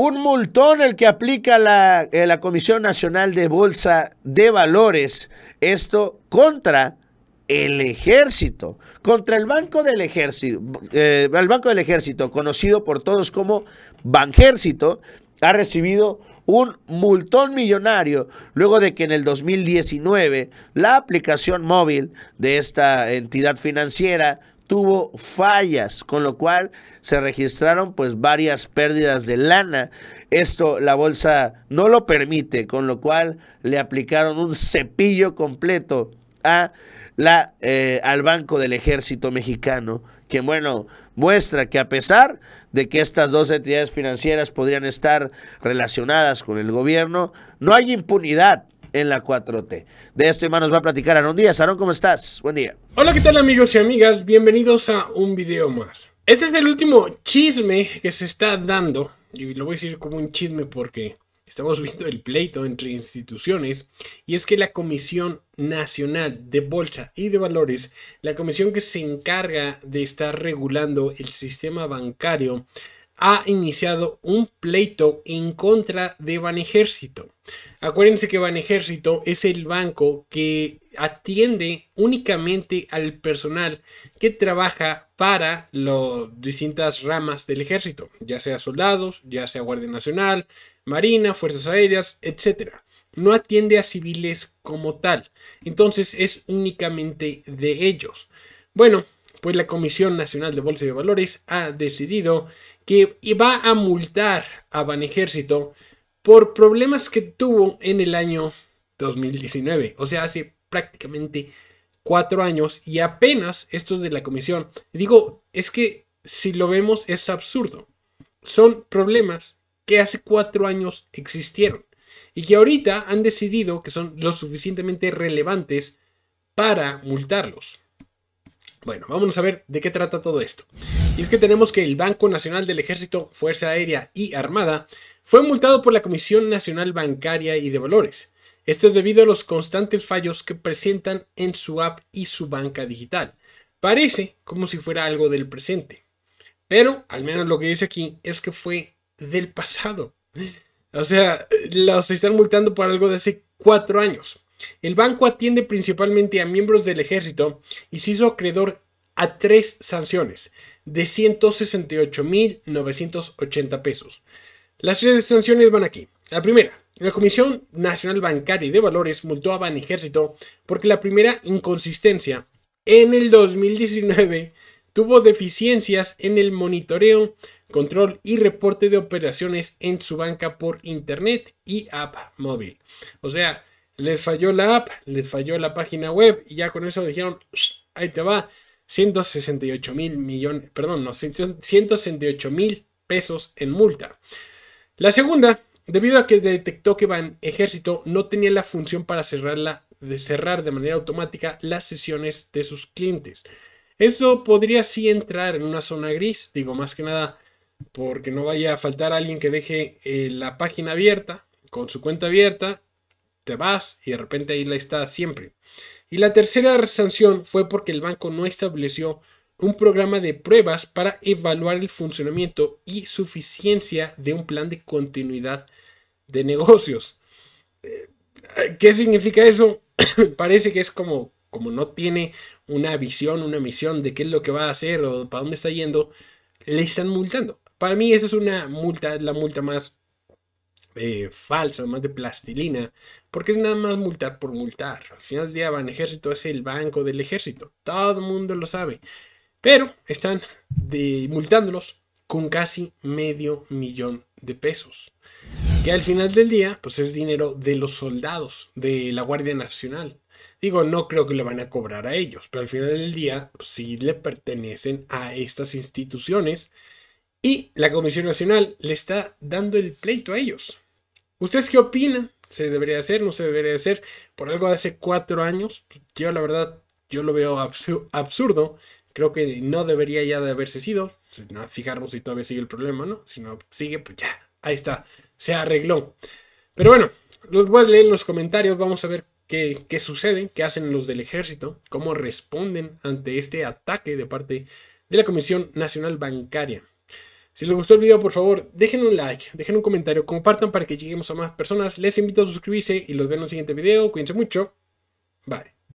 Un multón el que aplica eh, la, Comisión Nacional de Bolsa de Valores, esto contra el ejército, contra el Banco del Ejército, eh, el Banco del Ejército, conocido por todos como Banjército, ha recibido un multón millonario luego de que en el 2019 la aplicación móvil de esta entidad financiera tuvo fallas, con lo cual se registraron pues varias pérdidas de lana. Esto la bolsa no lo permite, con lo cual le aplicaron un cepillo completo a la, eh, al Banco del Ejército Mexicano, que bueno, muestra que a pesar de que estas dos entidades financieras podrían estar relacionadas con el gobierno, no hay impunidad en la 4T. De esto, hermanos, va a platicar Aaron Díaz. Aaron, ¿cómo estás? Buen día. Hola, ¿qué tal, amigos y amigas? Bienvenidos a un video más. Este es el último chisme que se está dando, y lo voy a decir como un chisme porque estamos viendo el pleito entre instituciones, y es que la Comisión Nacional de Bolsa y de Valores, la comisión que se encarga de estar regulando el sistema bancario, ha iniciado un pleito en contra de Ban Ejército. Acuérdense que Ejército es el banco que atiende únicamente al personal que trabaja para las distintas ramas del ejército, ya sea soldados, ya sea Guardia Nacional, Marina, Fuerzas Aéreas, etc. No atiende a civiles como tal, entonces es únicamente de ellos. Bueno, pues la Comisión Nacional de Bolsa de Valores ha decidido que va a multar a Ejército por problemas que tuvo en el año 2019, o sea, hace prácticamente cuatro años y apenas estos de la comisión. Digo, es que si lo vemos es absurdo. Son problemas que hace cuatro años existieron y que ahorita han decidido que son lo suficientemente relevantes para multarlos. Bueno, vamos a ver de qué trata todo esto. Y es que tenemos que el Banco Nacional del Ejército, Fuerza Aérea y Armada fue multado por la Comisión Nacional Bancaria y de Valores. Esto es debido a los constantes fallos que presentan en su app y su banca digital. Parece como si fuera algo del presente. Pero al menos lo que dice aquí es que fue del pasado. O sea, los están multando por algo de hace cuatro años. El banco atiende principalmente a miembros del ejército y se hizo acreedor a tres sanciones de 168.980 pesos. Las tres sanciones van aquí. La primera, la Comisión Nacional Bancaria y de Valores multó a Ejército porque la primera inconsistencia en el 2019 tuvo deficiencias en el monitoreo, control y reporte de operaciones en su banca por internet y app móvil. O sea, les falló la app, les falló la página web y ya con eso dijeron, ahí te va, 168 mil millones, perdón, no, 168 mil pesos en multa. La segunda, debido a que detectó que Van Ejército no tenía la función para de cerrar de manera automática las sesiones de sus clientes. Eso podría sí entrar en una zona gris, digo más que nada porque no vaya a faltar alguien que deje eh, la página abierta, con su cuenta abierta, te vas y de repente ahí la está siempre. Y la tercera sanción fue porque el banco no estableció un programa de pruebas para evaluar el funcionamiento y suficiencia de un plan de continuidad de negocios. Eh, eh, ¿Qué significa eso? Parece que es como, como no tiene una visión, una misión de qué es lo que va a hacer o para dónde está yendo, le están multando. Para mí esa es una multa, la multa más eh, falsa, más de plastilina, porque es nada más multar por multar. Al final del día, ejército es el banco del ejército, todo el mundo lo sabe. Pero están de, multándolos con casi medio millón de pesos. Que al final del día, pues es dinero de los soldados de la Guardia Nacional. Digo, no creo que le van a cobrar a ellos, pero al final del día pues, sí le pertenecen a estas instituciones y la Comisión Nacional le está dando el pleito a ellos. ¿Ustedes qué opinan? ¿Se debería hacer? ¿No se debería hacer? Por algo de hace cuatro años, yo la verdad, yo lo veo absurdo. Creo que no debería ya de haberse sido. Fijarnos si todavía sigue el problema, ¿no? Si no sigue, pues ya, ahí está, se arregló. Pero bueno, los voy a leer los comentarios, vamos a ver qué, qué sucede, qué hacen los del ejército, cómo responden ante este ataque de parte de la Comisión Nacional Bancaria. Si les gustó el video, por favor, dejen un like, dejen un comentario, compartan para que lleguemos a más personas. Les invito a suscribirse y los veo en el siguiente video. Cuídense mucho. Bye.